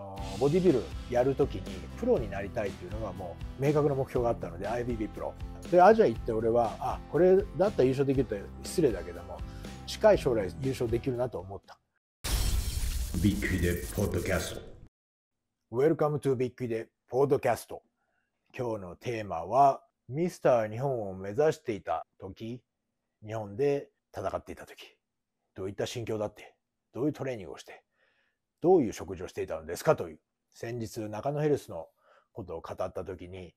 のボディビルやるときにプロになりたいっていうのがもう明確な目標があったので IBB プロでアジア行って俺はあこれだったら優勝できると失礼だけども近い将来優勝できるなと思ったビッグデポッドキャストウェルカムトゥビッグでデポッドキャスト今日のテーマはミスター日本を目指していた時日本で戦っていた時どういった心境だってどういうトレーニングをしてどういう食事をしていたのですかという、先日中野ヘルスのことを語った時に、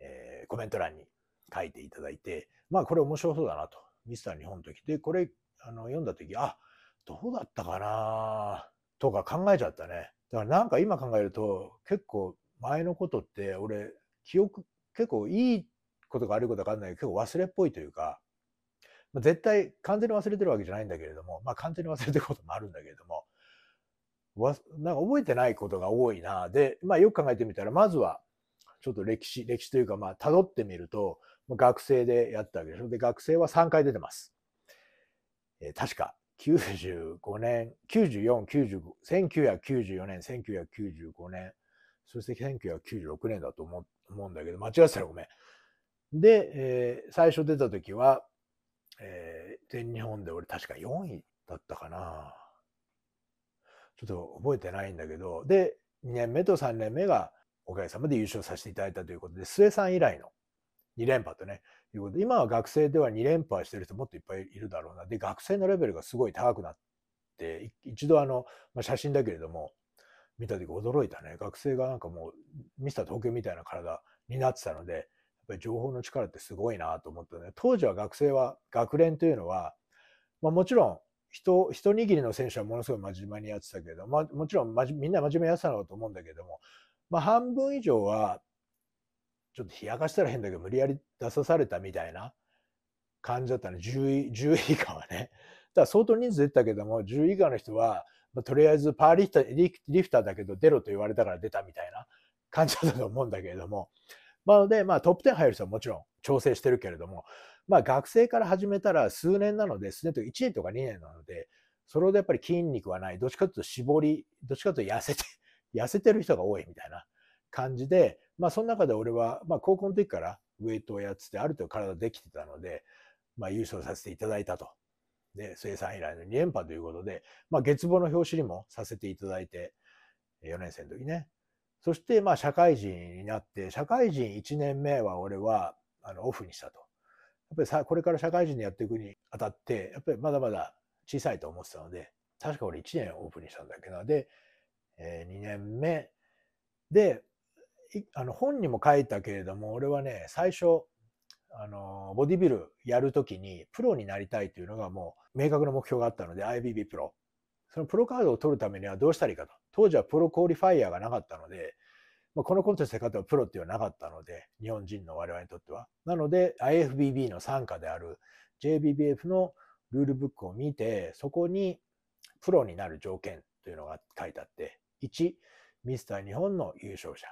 えー、コメント欄に書いていただいて、まあこれ面白そうだなと。ミスター日本の時。で、これ、あの、読んだ時、あ、どうだったかなとか考えちゃったね。だからなんか今考えると、結構前のことって俺、記憶、結構いいことがあることがわかんないけど、結構忘れっぽいというか、絶対完全に忘れてるわけじゃないんだけれども、まあ完全に忘れてることもあるんだけれども、わなんか覚えてないことが多いな。で、まあよく考えてみたら、まずは、ちょっと歴史、歴史というか、まあ、辿ってみると、学生でやったわけでしょ。で、学生は3回出てます。えー、確か、95年、94、95、1994年、1995年、そして1996年だと思うんだけど、間違ってたらごめん。で、えー、最初出た時は、えー、全日本で俺確か4位だったかな。ちょっと覚えてないんだけど、で、2年目と3年目がおかげさまで優勝させていただいたということで、末さん以来の2連覇とね、いうことで、今は学生では2連覇してる人もっといっぱいいるだろうな。で、学生のレベルがすごい高くなって、一度あの、まあ、写真だけれども、見た時驚いたね。学生がなんかもう、ミスター東京みたいな体になってたので、やっぱり情報の力ってすごいなと思ったね。当時は学生は、学連というのは、まあ、もちろん人、一握りの選手はものすごい真面目にやってたけど、まもちろんみんな真面目にやってたのだと思うんだけども、まあ、半分以上は、ちょっと冷やかしたら変だけど、無理やり出さされたみたいな感じだったね。10位、10位以下はね。だから相当人数出たけども、10位以下の人は、まあ、とりあえずパーリフタリリフターだけど出ろと言われたから出たみたいな感じだったと思うんだけれども、まあ、ので、まあ、トップ10入る人はもちろん調整してるけれども、まあ学生から始めたら数年なので、数年と1年とか2年なので、それほどやっぱり筋肉はない、どっちかというと絞り、どっちかというと痩せて、痩せてる人が多いみたいな感じで、まあその中で俺は、まあ高校の時からウェイトをやってて、ある程度体できてたので、まあ優勝させていただいたと。で、生産以来の2連覇ということで、まあ月望の表紙にもさせていただいて、4年生の時ね。そしてまあ社会人になって、社会人1年目は俺はあのオフにしたと。っぱりさ、これから社会人でやっていくにあたって、やっぱりまだまだ小さいと思ってたので、確か俺1年オープンにしたんだけど、で、えー、2年目で、あの本にも書いたけれども、俺はね、最初、あの、ボディビルやるときに、プロになりたいというのがもう明確な目標があったので、IBB プロ。そのプロカードを取るためにはどうしたらいいかと。当時はプロコーリファイヤーがなかったので、まあ、このコンテストで勝てばプロっていうのはなかったので、日本人の我々にとっては。なので、IFBB の傘下である JBBF のルールブックを見て、そこにプロになる条件というのが書いてあって、1、ミスター日本の優勝者。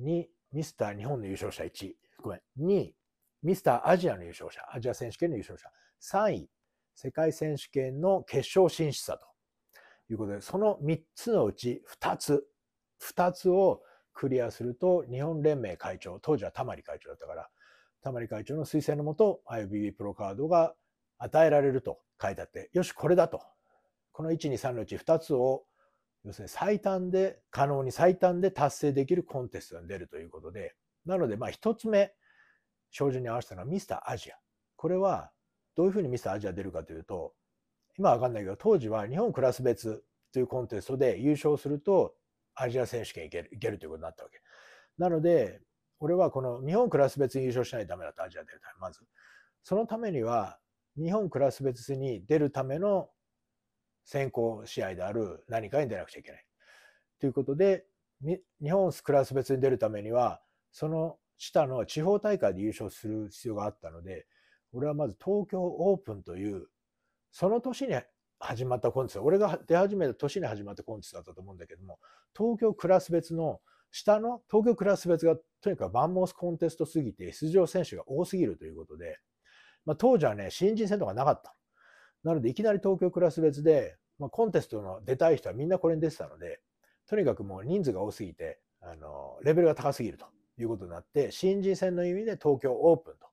2、ミスター日本の優勝者1。ごめん。2、ミスターアジアの優勝者。アジア選手権の優勝者。3位、世界選手権の決勝進出者ということで、その3つのうち2つ、2つをクリアすると、日本連盟会長、当時はたまり会長だったから、たまり会長の推薦のもと、IOBB プロカードが与えられると書いてあって、よし、これだと。この1、2、3のうち2つを、要するに最短で、可能に最短で達成できるコンテストに出るということで、なので、まあ、1つ目、照準に合わせたのはミスターアジア。これは、どういうふうにミスターアジア出るかというと、今はわかんないけど、当時は日本クラス別というコンテストで優勝すると、アジア選手権いけるいけるということになったわけ。なので、俺はこの日本クラス別に優勝しないとダメだと、アジア出るため、まず。そのためには、日本クラス別に出るための選考試合である何かに出なくちゃいけない。ということで、日本クラス別に出るためには、その下の地方大会で優勝する必要があったので、俺はまず東京オープンという、その年に始まったコンテスト、俺が出始めた年に始まったコンテストだったと思うんだけども、東京クラス別の下の東京クラス別がとにかくバンモスコンテストすぎて出場選手が多すぎるということで、まあ、当時はね、新人戦とかなかった。なので、いきなり東京クラス別で、まあ、コンテストの出たい人はみんなこれに出てたので、とにかくもう人数が多すぎて、あの、レベルが高すぎるということになって、新人戦の意味で東京オープンと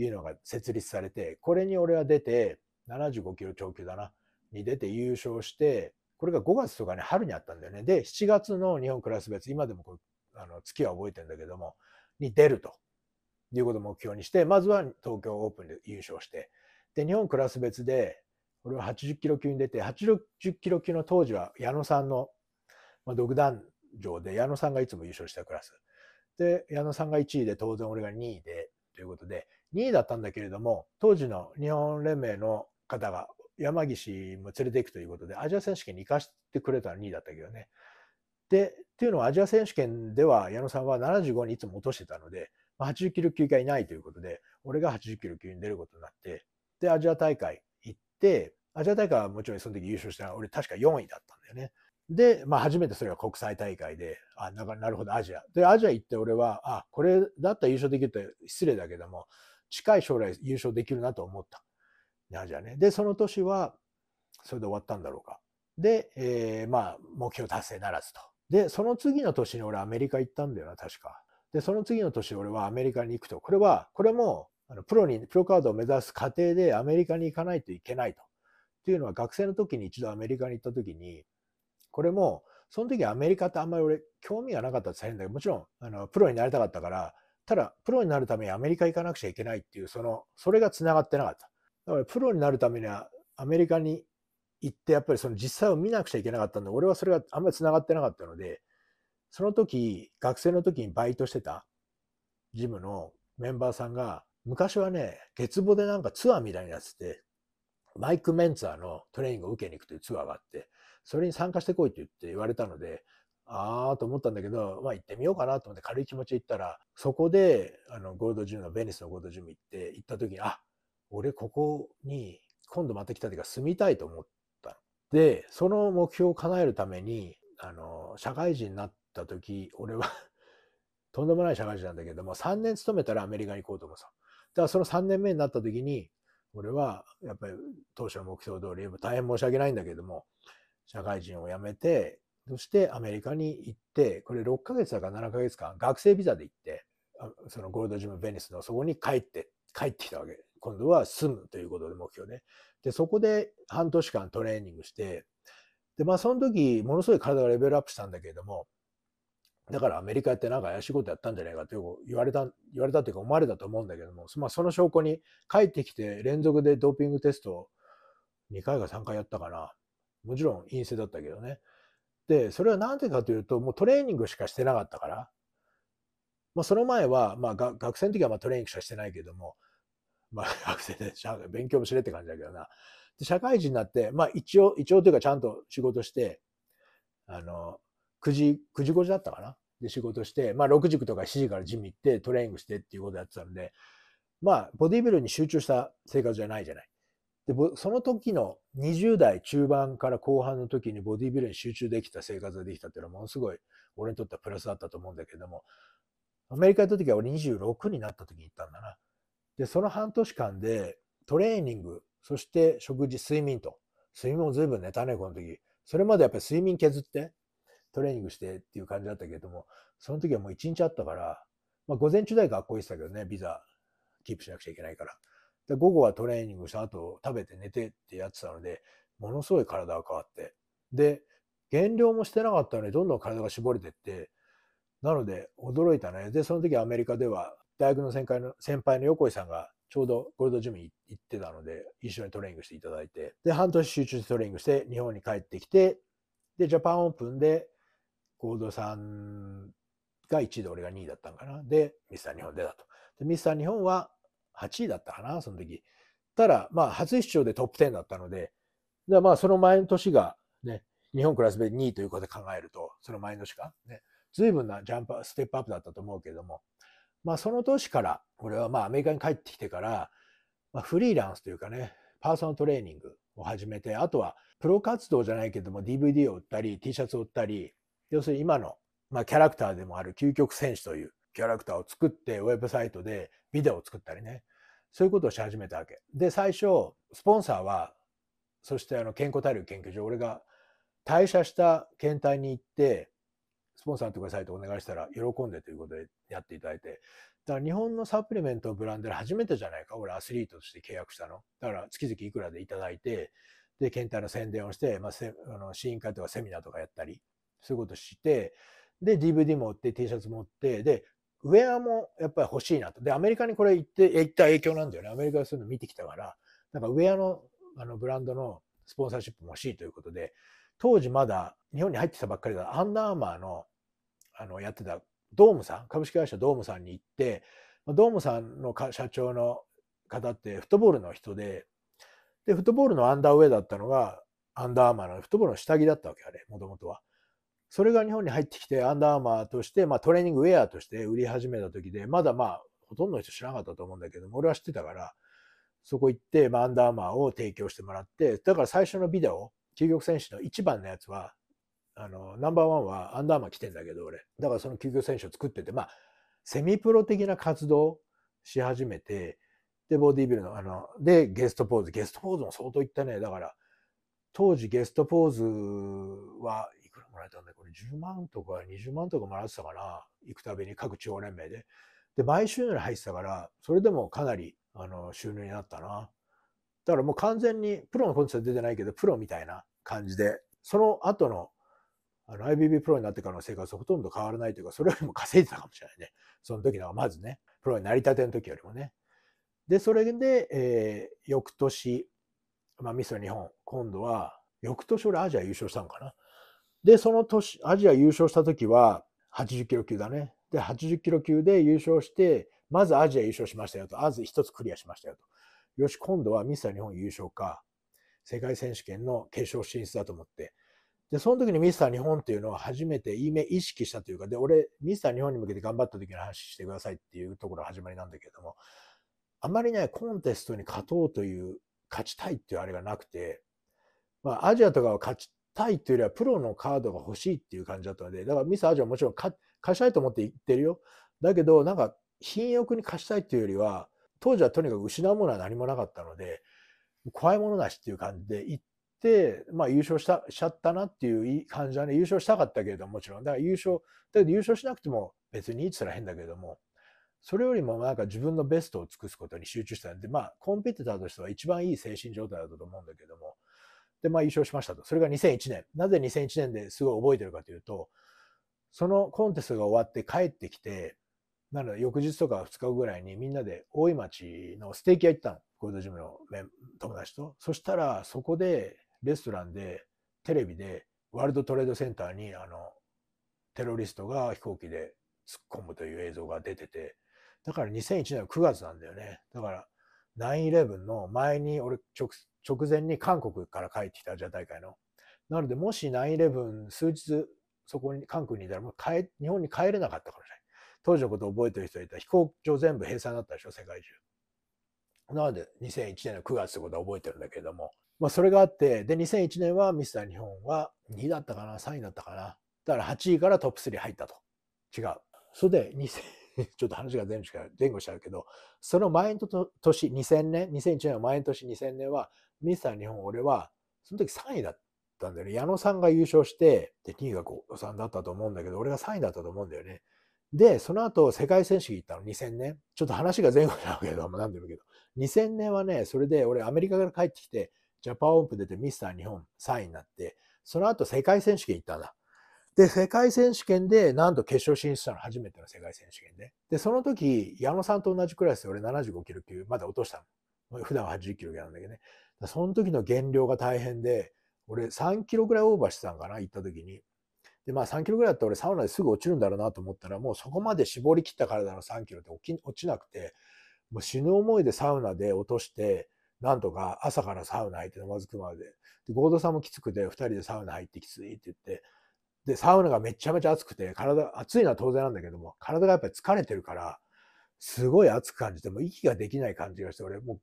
いうのが設立されて、これに俺は出て、75キロ超級だな。に出て優勝して、これが5月とかね、春にあったんだよね。で、7月の日本クラス別、今でもこあの、月は覚えてんだけども、に出るということを目標にして、まずは東京オープンで優勝して、で、日本クラス別で、俺は80キロ級に出て、80キロ級の当時は矢野さんの、まあ、独壇場で、矢野さんがいつも優勝したクラス。で、矢野さんが1位で、当然俺が2位で、ということで、2位だったんだけれども、当時の日本連盟の方が山岸も連れていくということで、アジア選手権に行かせてくれたら2位だったけどね。で、っていうのはアジア選手権では矢野さんは75にいつも落としてたので、まあ、80キロ級がいないということで、俺が80キロ級に出ることになって、で、アジア大会行って、アジア大会はもちろんその時優勝したら、俺確か4位だったんだよね。で、まあ初めてそれが国際大会で、あ、ななるほど、アジア。で、アジア行って俺は、あ、これだったら優勝できると失礼だけども、近い将来優勝できるなと思った。ね。で、その年は、それで終わったんだろうか。で、えー、まあ、目標達成ならずと。で、その次の年に俺アメリカ行ったんだよな、確か。で、その次の年俺はアメリカに行くと。これは、これも、あのプロに、プロカードを目指す過程でアメリカに行かないといけないと。っていうのは学生の時に一度アメリカに行った時に、これも、その時アメリカってあんまり俺興味がなかったって変だけど、もちろん、あの、プロになりたかったから、ただ、プロになるためにアメリカ行かなくちゃいけないっていう、その、それが繋がってなかった。だからプロになるためにはアメリカに行ってやっぱりその実際を見なくちゃいけなかったんで俺はそれがあんまりつながってなかったのでその時学生の時にバイトしてたジムのメンバーさんが昔はね月募でなんかツアーみたいなやつでマイク・メンツァーのトレーニングを受けに行くというツアーがあってそれに参加してこいって言って言われたのでああと思ったんだけど、まあ、行ってみようかなと思って軽い気持ちで行ったらそこであのゴールドジムのベニスのゴールドジム行って行った時にあ俺ここに今度また来た時は住みたいと思ったでその目標を叶えるためにあの社会人になった時俺は とんでもない社会人なんだけども3年勤めたらアメリカに行こうと思う。だからその3年目になった時に俺はやっぱり当初の目標通り大変申し訳ないんだけども社会人を辞めてそしてアメリカに行ってこれ6ヶ月だか7ヶ月間学生ビザで行ってそのゴールドジムベニスのそこに帰って帰ってきたわけ今度は住むということで目標ね。で、そこで半年間トレーニングして、で、まあその時、ものすごい体がレベルアップしたんだけれども、だからアメリカってなんか怪しいことやったんじゃないかと言われた、言われたというか思われたと思うんだけども、まあその証拠に帰ってきて連続でドーピングテストを2回か3回やったかな。もちろん陰性だったけどね。で、それはなんでかというと、もうトレーニングしかしてなかったから、まあ、その前は、まあ、学生の時はまあトレーニングしかしてないけども、まあ、学生で勉強もしれって感じだけどな。で社会人になって、まあ、一応、一応というかちゃんと仕事して、あの、9時、九時5時だったかなで仕事して、まあ、6時とか7時からジム行ってトレーニングしてっていうことやってたんで、まあ、ボディービルに集中した生活じゃないじゃない。で、その時の20代中盤から後半の時にボディービルに集中できた生活ができたっていうのはものすごい俺にとってはプラスだったと思うんだけども、アメリカ行った時は俺26になった時に行ったんだな。で、その半年間でトレーニング、そして食事、睡眠と。睡眠もぶん寝たね、この時。それまでやっぱり睡眠削ってトレーニングしてっていう感じだったけども、その時はもう一日あったから、まあ午前中だけ学校行ってたけどね、ビザキープしなくちゃいけないから。で、午後はトレーニングした後食べて寝てってやってたので、ものすごい体が変わって。で、減量もしてなかったので、どんどん体が絞れてって、なので驚いたね。で、その時アメリカでは大学の先輩の先輩の横井さんがちょうどゴールドジムに行ってたので、一緒にトレーニングしていただいて、で、半年集中してトレーニングして、日本に帰ってきて、で、ジャパンオープンで、ゴールドさんが1位で俺が2位だったんかな。で、ミスター日本出たと。で、ミスター日本は8位だったかな、その時。ただ、まあ、初出場でトップ10だったので、でまあ、その前の年がね、日本クラスで2位ということで考えると、その前の年か、ね、随分なジャンパー、ステップアップだったと思うけれども、まあ、その年から、これはまあアメリカに帰ってきてから、まあ、フリーランスというかね、パーソナルトレーニングを始めて、あとはプロ活動じゃないけども DVD を売ったり、T シャツを売ったり、要するに今の、まあ、キャラクターでもある究極選手というキャラクターを作って、ウェブサイトでビデオを作ったりね、そういうことをし始めたわけ。で、最初、スポンサーは、そしてあの健康体力研究所、俺が退社した検体に行って、スポンサーとなってくださいとお願いしたら、喜んでということでやっていただいて、だから日本のサプリメントをブランドで初めてじゃないか、俺アスリートとして契約したの。だから月々いくらでいただいて、で、検体の宣伝をして、まあ、あの試飲会とかセミナーとかやったり、そういうことして、で、DVD 持って T シャツ持って、で、ウェアもやっぱり欲しいなと。で、アメリカにこれ行って、行った影響なんだよね。アメリカはそういうの見てきたから、なんかウェアのあのブランドのスポンサーシップも欲しいということで、当時まだ日本に入ってきたばっかりだアンダーアーマーのあのやってたドームさん株式会社ドームさんに行ってドームさんの社長の方ってフットボールの人ででフットボールのアンダーウェイだったのがアンダーアーマーのフットボールの下着だったわけあれもともとは。それが日本に入ってきてアンダーアーマーとして、まあ、トレーニングウェアとして売り始めた時でまだまあほとんどの人知らなかったと思うんだけども俺は知ってたからそこ行って、まあ、アンダーアーマーを提供してもらってだから最初のビデオ究極選手の1番のやつは、あの、ナンバーワンはアンダーマン来てんだけど、俺。だからその究極選手を作ってて、まあ、セミプロ的な活動し始めて、で、ボディビルの、あの、で、ゲストポーズ。ゲストポーズも相当いったね。だから、当時ゲストポーズはいくらもらえたんだこれ10万とか20万とかもらってたかな。行くたびに各地方連盟で。で、毎週のように入ってたから、それでもかなり、あの、収入になったな。だからもう完全にプロのコンテスト出てないけど、プロみたいな感じで、その後のあの IBB プロになってからの生活ほとんど変わらないというか、それよりも稼いでたかもしれないね。その時のまずね、プロになりたての時よりもね。で、それで、えー、翌年、まあ、ミス日本、今度は、翌年俺アジア優勝したのかな。で、その年、アジア優勝した時は、80キロ級だね。で、80キロ級で優勝して、まずアジア優勝しましたよと、まず一つクリアしましたよと。よし、今度はミスター日本優勝か、世界選手権の決勝進出だと思って、で、その時にミスター日本っていうのは初めていい意識したというか、で、俺、ミスター日本に向けて頑張った時の話してくださいっていうところ始まりなんだけれども、あまりね、コンテストに勝とうという、勝ちたいっていうあれがなくて、まあ、アジアとかは勝ちたいというよりは、プロのカードが欲しいっていう感じだったので、だからミスアジアはもちろん勝ちたいと思って行ってるよ。だけど、なんか、品欲に貸したいっていうよりは、当時はとにかく失うものは何もなかったので、怖いものなしっていう感じで行って、まあ優勝したしちゃったなっていう感じはね、優勝したかったけれどももちろん、だから優勝、だけど優勝しなくても別にいいって言ったら変だけれども、それよりもなんか自分のベストを尽くすことに集中したんで、まあコンピューターとしては一番いい精神状態だったと思うんだけども、で、まあ優勝しましたと。それが2001年。なぜ2001年ですごい覚えてるかというと、そのコンテストが終わって帰ってきて、なので、翌日とか2日後ぐらいにみんなで大井町のステーキ屋行ったの。ゴールドジムの友達と。そしたら、そこで、レストランで、テレビで、ワールドトレードセンターに、あの、テロリストが飛行機で突っ込むという映像が出てて、だから2001年の9月なんだよね。だから、9-11の前に、俺直、直前に韓国から帰ってきたアジア大会の。なので、もし9-11、数日、そこに、韓国にいたら、もう帰、日本に帰れなかったからね。当時のことを覚えてる人いたら飛行場全部閉鎖になったでしょ、世界中。なので、2001年の9月ってことは覚えてるんだけれども、まあ、それがあって、で、2001年はミスター日本は2だったかな、3位だったかな。だから8位からトップ3入ったと。違う。それで2000、ちょっと話が前後しちゃうけど、その前の年、2000年、2001年の前の年、2000年は、ミスター日本、俺は、その時3位だったんだよね。矢野さんが優勝して、で、2位がさんだったと思うんだけど、俺が3位だったと思うんだよね。で、その後、世界選手行ったの、2000年。ちょっと話が前後なわけど、まあ、何でもいいけど。2000年はね、それで俺、アメリカから帰ってきて、ジャパンオープン出てミスター日本3位になって、その後、世界選手権行ったんだ。で、世界選手権で、なんと決勝進出したの、初めての世界選手権で。で、その時、矢野さんと同じクラスで、俺75キロ級、まだ落としたの。普段は80キロ級なんだけどね。その時の減量が大変で、俺3キロぐらいオーバーしてたんかな、行った時に。で、まあ3キロぐらいだったら俺サウナですぐ落ちるんだろうなと思ったら、もうそこまで絞りきった体の3キロって落ちなくて、もう死ぬ思いでサウナで落として、なんとか朝からサウナ入って飲まずくまで。で、合同さんもきつくて、2人でサウナ入ってきついって言って、で、サウナがめちゃめちゃ暑くて、体、暑いのは当然なんだけども、体がやっぱり疲れてるから、すごい暑く感じて、もう息ができない感じがして、俺も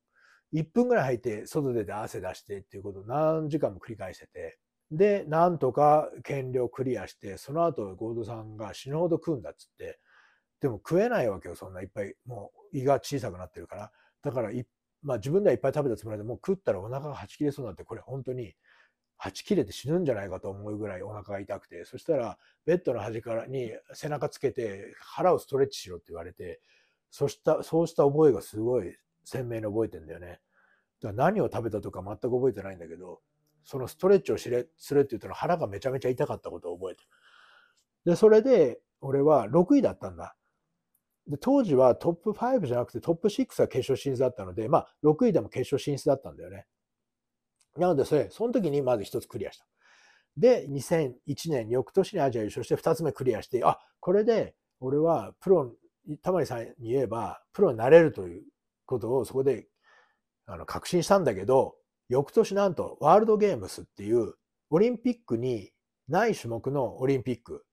う1分ぐらい入って、外出て汗出してっていうことを何時間も繰り返してて、で、なんとか権利をクリアして、その後、ゴードさんが死ぬほど食うんだっつって、でも食えないわけよ、そんないっぱい。もう胃が小さくなってるから。だから、まあ自分ではいっぱい食べたつもりで、もう食ったらお腹がはち切れそうになって、これ本当に、はち切れて死ぬんじゃないかと思うぐらいお腹が痛くて、そしたら、ベッドの端からに背中つけて、腹をストレッチしろって言われて、そした、そうした覚えがすごい鮮明に覚えてんだよね。だから何を食べたとか全く覚えてないんだけど、そのストレッチをしれするって言ったら腹がめちゃめちゃ痛かったことを覚えてで、それで俺は6位だったんだ。で、当時はトップ5じゃなくてトップ6は決勝進出だったので、まあ6位でも決勝進出だったんだよね。なのでそれ、その時にまず一つクリアした。で、2001年、翌年にアジア優勝して2つ目クリアして、あ、これで俺はプロ、たまりさんに言えばプロになれるということをそこであの確信したんだけど、翌年なんとワールドゲームスっていうオリンピックにない種目のオリンピック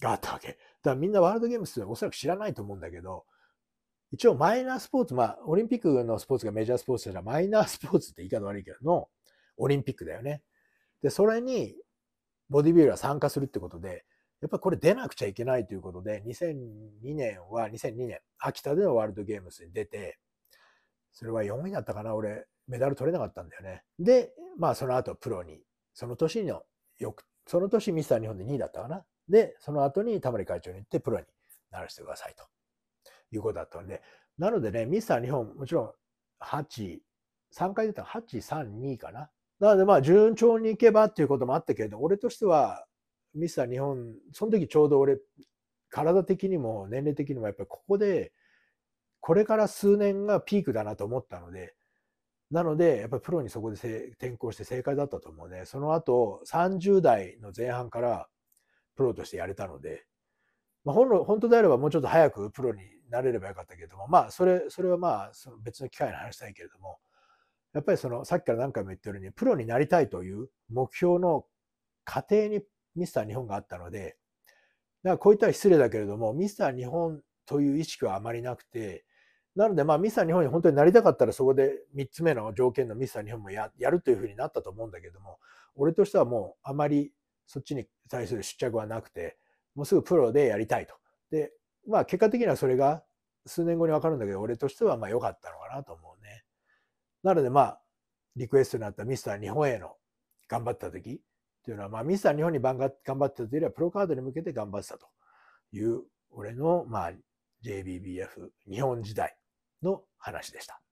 があったわけ。だからみんなワールドゲームスっておそらく知らないと思うんだけど、一応マイナースポーツ、まあオリンピックのスポーツがメジャースポーツだらマイナースポーツって言い方悪いけどのオリンピックだよね。で、それにボディビルは参加するってことで、やっぱこれ出なくちゃいけないということで、2002年は、2002年、秋田でのワールドゲームスに出て、それは4位だったかな、俺、メダル取れなかったんだよね。で、まあその後プロに、その年のその年ミスター日本で2位だったかな。で、その後に田森会長に行ってプロにならせてくださいということだったんで、なのでね、ミスター日本、もちろん8、3回出たら8、3、2かな。なのでまあ順調にいけばっていうこともあったけれど、俺としてはミスター日本、その時ちょうど俺、体的にも年齢的にもやっぱりここで、これから数年がピークだなと思ったので、なので、やっぱりプロにそこで転向して正解だったと思うね。その後、30代の前半からプロとしてやれたので、まあ、本当であればもうちょっと早くプロになれればよかったけれども、まあ、それ、それはまあ、その別の機会の話したいけれども、やっぱりその、さっきから何回も言ってるように、プロになりたいという目標の過程にミスター日本があったので、だからこういったら失礼だけれども、ミスター日本という意識はあまりなくて、なので、まあ、ミスター日本に本当になりたかったら、そこで3つ目の条件のミスター日本もやるというふうになったと思うんだけども、俺としてはもうあまりそっちに対する執着はなくて、もうすぐプロでやりたいと。で、まあ、結果的にはそれが数年後に分かるんだけど、俺としてはまあ良かったのかなと思うね。なので、まあ、リクエストになったミスター日本への頑張った時っていうのは、まあ、ミスター日本に頑張ってたというよりは、プロカードに向けて頑張ってたという、俺の、まあ、JBBF 日本時代の話でした。